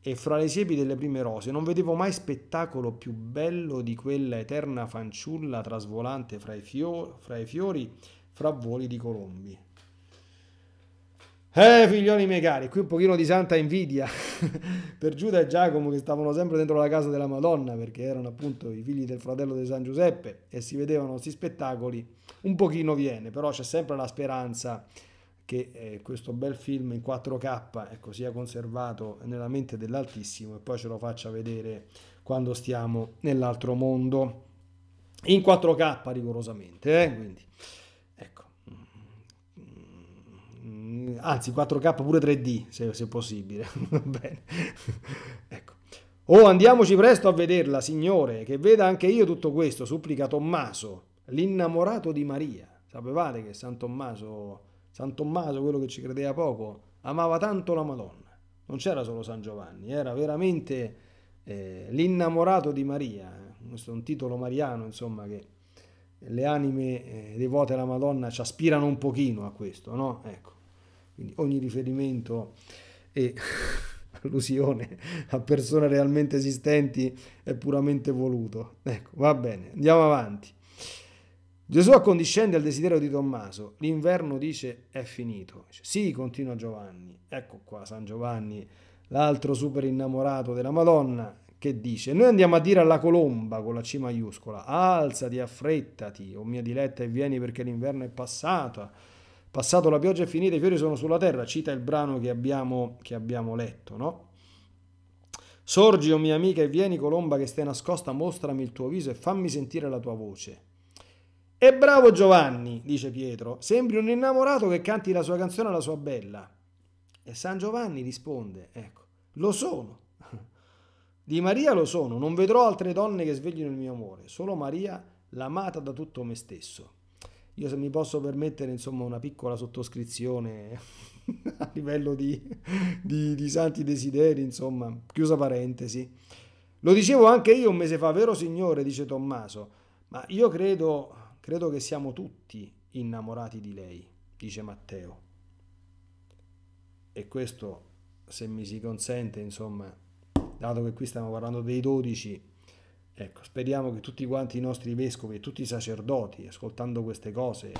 Speaker 1: e fra le siepi delle prime rose, non vedevo mai spettacolo più bello di quella eterna fanciulla trasvolante fra i, fiori, fra i fiori, fra voli di colombi. Eh, figlioli miei cari, qui un pochino di santa invidia per Giuda e Giacomo che stavano sempre dentro la casa della Madonna perché erano appunto i figli del fratello di San Giuseppe e si vedevano questi spettacoli un pochino viene, però c'è sempre la speranza che eh, questo bel film in 4K ecco, sia conservato nella mente dell'Altissimo e poi ce lo faccia vedere quando stiamo nell'altro mondo in 4K rigorosamente, eh? quindi ecco mm, anzi 4K pure 3D se, se possibile. ecco. Oh, andiamoci presto a vederla, signore, che veda anche io tutto questo, supplica Tommaso l'innamorato di Maria. Sapevate che San Tommaso, San Tommaso, quello che ci credeva poco, amava tanto la Madonna. Non c'era solo San Giovanni, era veramente eh, l'innamorato di Maria. Questo è un titolo mariano, insomma, che le anime eh, devote alla Madonna ci aspirano un pochino a questo, no? Ecco, quindi ogni riferimento e allusione a persone realmente esistenti è puramente voluto. Ecco, va bene, andiamo avanti. Gesù accondiscende al desiderio di Tommaso. L'inverno dice è finito. Dice, sì, continua Giovanni. Ecco qua San Giovanni, l'altro super innamorato della Madonna, che dice: Noi andiamo a dire alla colomba con la C maiuscola: Alzati, affrettati, o oh mia diletta, e vieni perché l'inverno è passato. Passato la pioggia è finita, i fiori sono sulla terra. Cita il brano che abbiamo, che abbiamo letto, no? Sorgi, o oh mia amica, e vieni, colomba che stai nascosta, mostrami il tuo viso e fammi sentire la tua voce. E bravo Giovanni, dice Pietro, sembri un innamorato che canti la sua canzone alla sua bella. E San Giovanni risponde, ecco, lo sono. Di Maria lo sono, non vedrò altre donne che sveglino il mio amore, solo Maria, l'amata da tutto me stesso. Io se mi posso permettere, insomma, una piccola sottoscrizione a livello di, di, di santi desideri, insomma, chiusa parentesi. Lo dicevo anche io un mese fa, vero signore, dice Tommaso, ma io credo Credo che siamo tutti innamorati di lei, dice Matteo. E questo, se mi si consente, insomma, dato che qui stiamo parlando dei dodici, ecco, speriamo che tutti quanti i nostri vescovi e tutti i sacerdoti, ascoltando queste cose,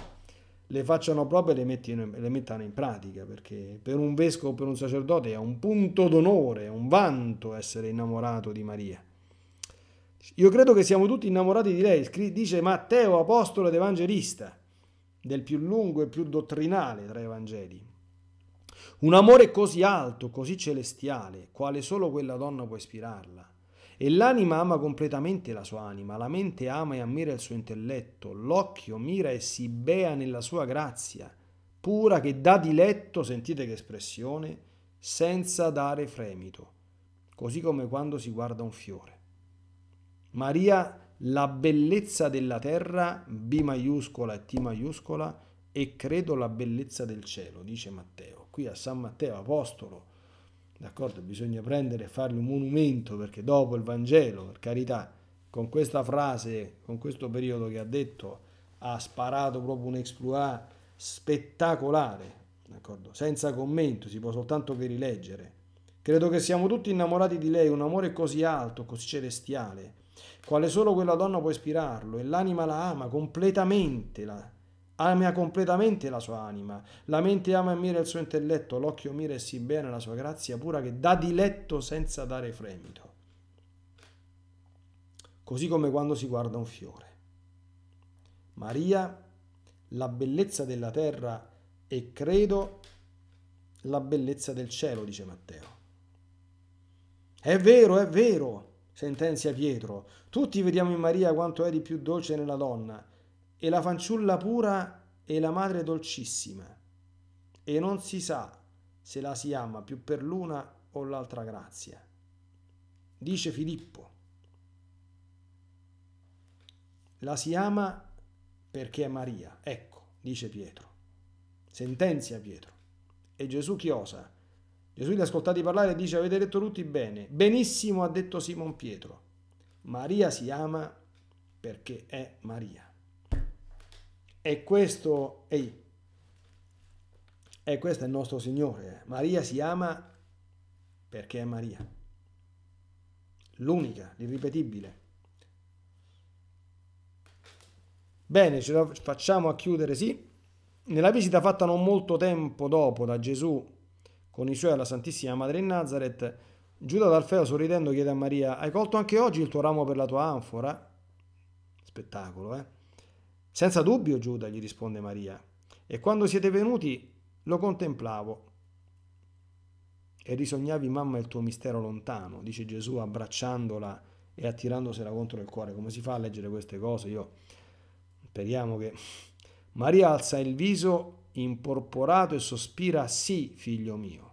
Speaker 1: le facciano proprio e le, mettino, le mettano in pratica, perché per un vescovo per un sacerdote è un punto d'onore, è un vanto essere innamorato di Maria. Io credo che siamo tutti innamorati di lei, dice Matteo, apostolo ed evangelista, del più lungo e più dottrinale tra i Vangeli. Un amore così alto, così celestiale, quale solo quella donna può ispirarla. E l'anima ama completamente la sua anima, la mente ama e ammira il suo intelletto, l'occhio mira e si bea nella sua grazia, pura che dà diletto, sentite che espressione, senza dare fremito, così come quando si guarda un fiore. Maria, la bellezza della terra, B maiuscola e T maiuscola, e credo la bellezza del cielo, dice Matteo. Qui a San Matteo, apostolo, d'accordo, bisogna prendere e fargli un monumento, perché dopo il Vangelo, per carità, con questa frase, con questo periodo che ha detto, ha sparato proprio un exploit spettacolare, d'accordo? senza commento, si può soltanto che rileggere. Credo che siamo tutti innamorati di lei, un amore così alto, così celestiale, quale solo quella donna può ispirarlo, e l'anima la ama completamente, la, ama completamente la sua anima, la mente ama e mira il suo intelletto, l'occhio mira e si bene la sua grazia pura che dà diletto senza dare fremito. Così come quando si guarda un fiore. Maria, la bellezza della terra e credo la bellezza del cielo, dice Matteo. È vero, è vero sentenzia Pietro. Tutti vediamo in Maria quanto è di più dolce nella donna, e la fanciulla pura e la madre dolcissima. E non si sa se la si ama più per l'una o l'altra grazia. Dice Filippo, la si ama perché è Maria. Ecco, dice Pietro. Sentenzia Pietro. E Gesù chi osa? Gesù li ha ascoltati parlare e dice avete detto tutti bene. Benissimo ha detto Simon Pietro. Maria si ama perché è Maria. E questo, ehi, e questo è il nostro Signore. Eh. Maria si ama perché è Maria. L'unica, l'irripetibile. Bene, ce la facciamo a chiudere, sì. Nella visita fatta non molto tempo dopo da Gesù con i suoi alla Santissima Madre in Nazaret, Giuda d'Alfeo sorridendo chiede a Maria, hai colto anche oggi il tuo ramo per la tua anfora? Spettacolo, eh? Senza dubbio, Giuda, gli risponde Maria, e quando siete venuti lo contemplavo. E risognavi, mamma, il tuo mistero lontano, dice Gesù abbracciandola e attirandosela contro il cuore. Come si fa a leggere queste cose? Io speriamo che... Maria alza il viso imporporato e sospira, sì, figlio mio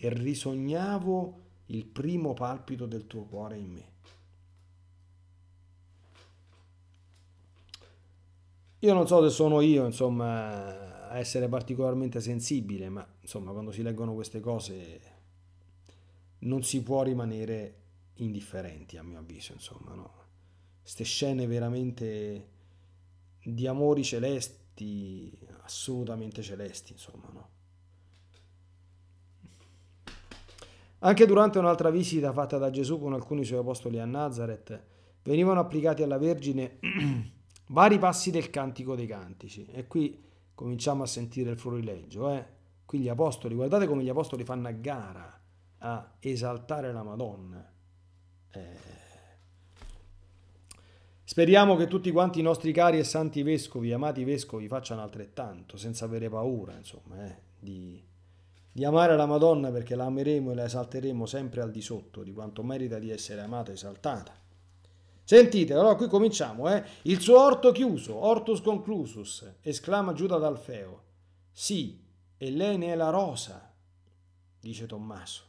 Speaker 1: e risognavo il primo palpito del tuo cuore in me. Io non so se sono io, insomma, a essere particolarmente sensibile, ma insomma, quando si leggono queste cose non si può rimanere indifferenti, a mio avviso, insomma, no? Ste scene veramente di amori celesti, assolutamente celesti, insomma, no? Anche durante un'altra visita fatta da Gesù con alcuni suoi apostoli a Nazareth, venivano applicati alla Vergine vari passi del Cantico dei Cantici. E qui cominciamo a sentire il fuorileggio. Eh? Qui gli apostoli, guardate come gli apostoli fanno a gara a esaltare la Madonna. Eh. Speriamo che tutti quanti i nostri cari e santi vescovi, amati vescovi, facciano altrettanto, senza avere paura, insomma, eh, di di amare la Madonna perché la ameremo e la esalteremo sempre al di sotto di quanto merita di essere amata e esaltata. Sentite, allora qui cominciamo, eh? Il suo orto chiuso, ortus conclusus, esclama Giuda d'Alfeo. Sì, e lei ne è la rosa, dice Tommaso.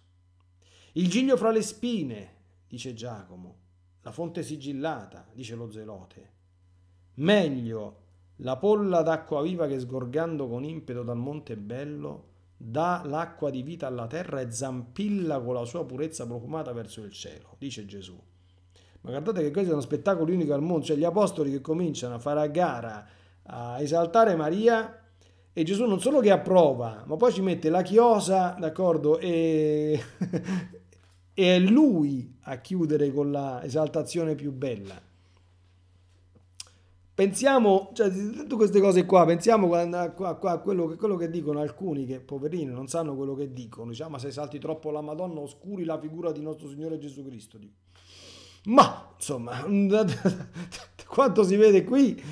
Speaker 1: Il giglio fra le spine, dice Giacomo. La fonte sigillata, dice lo zelote. Meglio la polla d'acqua viva che sgorgando con impeto dal monte bello dà l'acqua di vita alla terra e zampilla con la sua purezza profumata verso il cielo, dice Gesù. Ma guardate che questo è uno spettacolo unico al mondo, cioè gli apostoli che cominciano a fare a gara, a esaltare Maria e Gesù non solo che approva, ma poi ci mette la chiosa, d'accordo, e, e è lui a chiudere con la esaltazione più bella. Pensiamo, cioè, tutte queste cose qua, pensiamo a, a, a quello, che, quello, che, dicono alcuni che, poverini non sanno quello che dicono. Diciamo, ma se salti troppo la Madonna, oscuri la figura di nostro Signore Gesù Cristo. Dico. Ma, insomma, quanto si vede qui,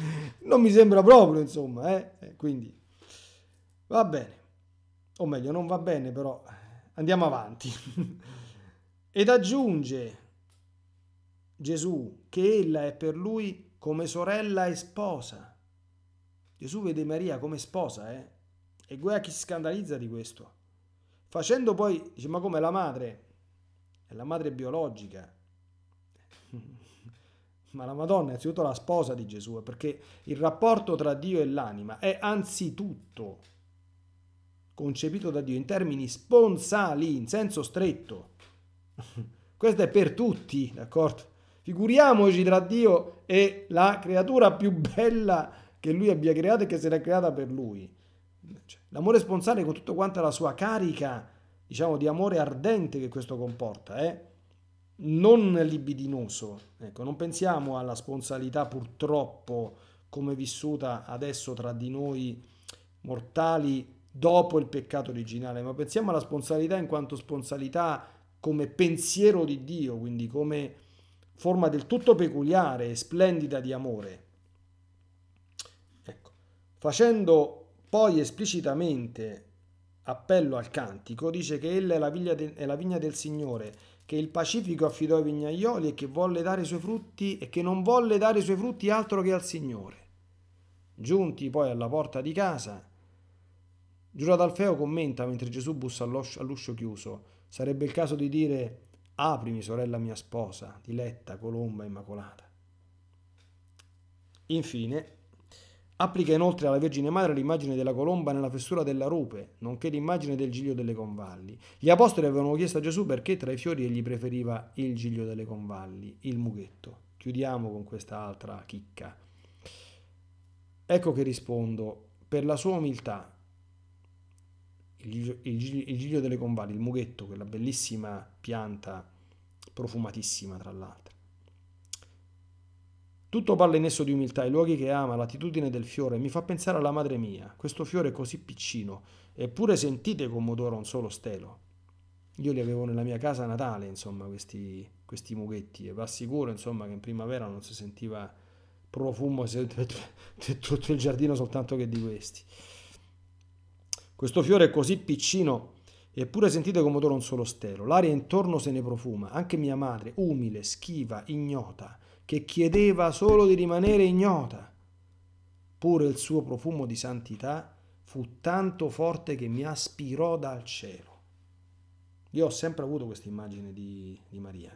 Speaker 1: non mi sembra proprio, insomma. Eh. eh? Quindi, va bene. O meglio, non va bene, però andiamo avanti. Ed aggiunge Gesù che ella è per lui come sorella e sposa. Gesù vede Maria come sposa, eh? E guai a chi si scandalizza di questo. Facendo poi, dice, ma come la madre? È la madre biologica. ma la Madonna è anzitutto la sposa di Gesù, eh, perché il rapporto tra Dio e l'anima è anzitutto concepito da Dio in termini sponsali, in senso stretto. Questo è per tutti, d'accordo? Figuriamoci tra Dio e la creatura più bella che lui abbia creato e che si era creata per lui. Cioè, l'amore sponsale con tutta quanta la sua carica, diciamo, di amore ardente che questo comporta, eh? non libidinoso. Ecco, non pensiamo alla sponsalità purtroppo come vissuta adesso tra di noi mortali dopo il peccato originale, ma pensiamo alla sponsalità in quanto sponsalità come pensiero di Dio, quindi come forma del tutto peculiare e splendida di amore. Ecco, facendo poi esplicitamente appello al cantico, dice che ella è la, de, è la vigna del Signore, che il Pacifico affidò ai vignaioli e che volle dare i suoi frutti e che non volle dare i suoi frutti altro che al Signore. Giunti poi alla porta di casa, Giuradalfeo commenta mentre Gesù bussa all'uscio chiuso. Sarebbe il caso di dire aprimi sorella mia sposa, diletta, colomba immacolata. Infine, applica inoltre alla Vergine Madre l'immagine della colomba nella fessura della rupe, nonché l'immagine del giglio delle convalli. Gli apostoli avevano chiesto a Gesù perché tra i fiori egli preferiva il giglio delle convalli, il mughetto. Chiudiamo con questa altra chicca. Ecco che rispondo, per la sua umiltà il giglio, il, il giglio delle convalli, il mughetto, quella bellissima pianta profumatissima tra l'altro. Tutto parla in esso di umiltà, i luoghi che ama, l'attitudine del fiore, mi fa pensare alla madre mia, questo fiore così piccino, eppure sentite come odora un solo stelo. Io li avevo nella mia casa natale, insomma, questi, questi mughetti, e va sicuro, insomma, che in primavera non si sentiva profumo se, tutto il giardino soltanto che di questi. Questo fiore è così piccino Eppure sentite come odora un solo stelo. L'aria intorno se ne profuma. Anche mia madre, umile, schiva, ignota, che chiedeva solo di rimanere ignota. Pure il suo profumo di santità fu tanto forte che mi aspirò dal cielo. Io ho sempre avuto questa immagine di, di Maria,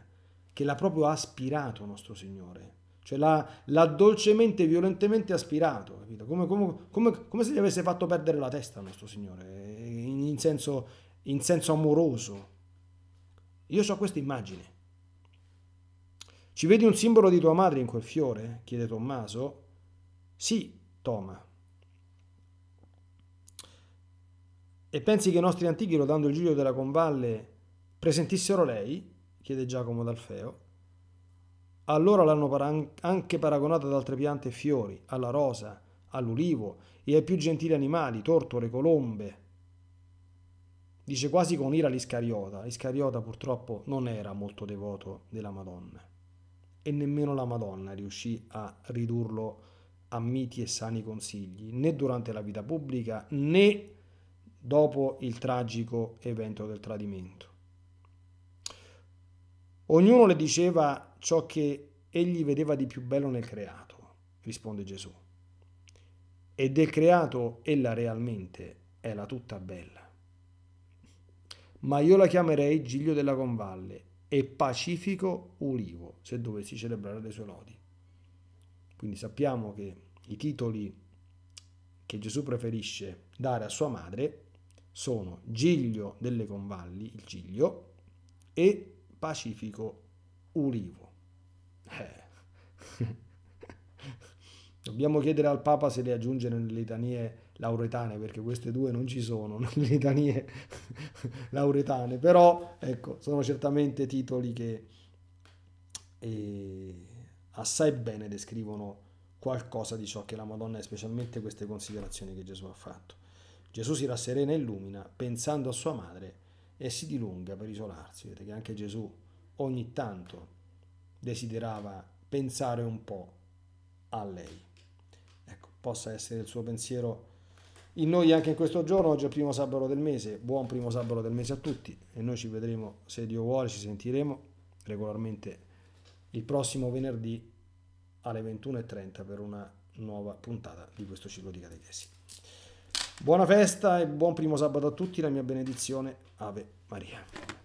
Speaker 1: che l'ha proprio aspirato nostro Signore cioè l'ha, l'ha dolcemente, violentemente aspirato, capito? Come, come, come, come, se gli avesse fatto perdere la testa il nostro Signore, in senso, in senso amoroso. Io ho questa immagine. Ci vedi un simbolo di tua madre in quel fiore? chiede Tommaso. Sì, Toma. E pensi che i nostri antichi, rodando il giro della convalle, presentissero lei? chiede Giacomo d'Alfeo. Allora l'hanno anche paragonata ad altre piante e fiori, alla rosa, all'ulivo e ai più gentili animali, tortore, colombe. Dice quasi con ira l'Iscariota. L'Iscariota purtroppo non era molto devoto della Madonna e nemmeno la Madonna riuscì a ridurlo a miti e sani consigli, né durante la vita pubblica né dopo il tragico evento del tradimento. Ognuno le diceva ciò che egli vedeva di più bello nel creato, risponde Gesù. E del creato ella realmente è la tutta bella. Ma io la chiamerei Giglio della Convalle e Pacifico Ulivo, se dovessi celebrare le sue lodi. Quindi sappiamo che i titoli che Gesù preferisce dare a sua madre sono Giglio delle Convalli, il Giglio, e Pacifico Ulivo. Eh. Dobbiamo chiedere al Papa se le aggiunge nelle litanie lauretane, perché queste due non ci sono nelle litanie lauretane, però ecco, sono certamente titoli che eh, assai bene descrivono qualcosa di ciò che la Madonna è, specialmente queste considerazioni che Gesù ha fatto. Gesù si rasserena e illumina pensando a sua madre e si dilunga per isolarsi. Vedete che anche Gesù ogni tanto desiderava pensare un po' a lei. Ecco, possa essere il suo pensiero in noi anche in questo giorno, oggi è il primo sabato del mese, buon primo sabato del mese a tutti e noi ci vedremo se Dio vuole, ci sentiremo regolarmente il prossimo venerdì alle 21.30 per una nuova puntata di questo ciclo di catechesi. Buona festa e buon primo sabato a tutti, la mia benedizione Ave Maria.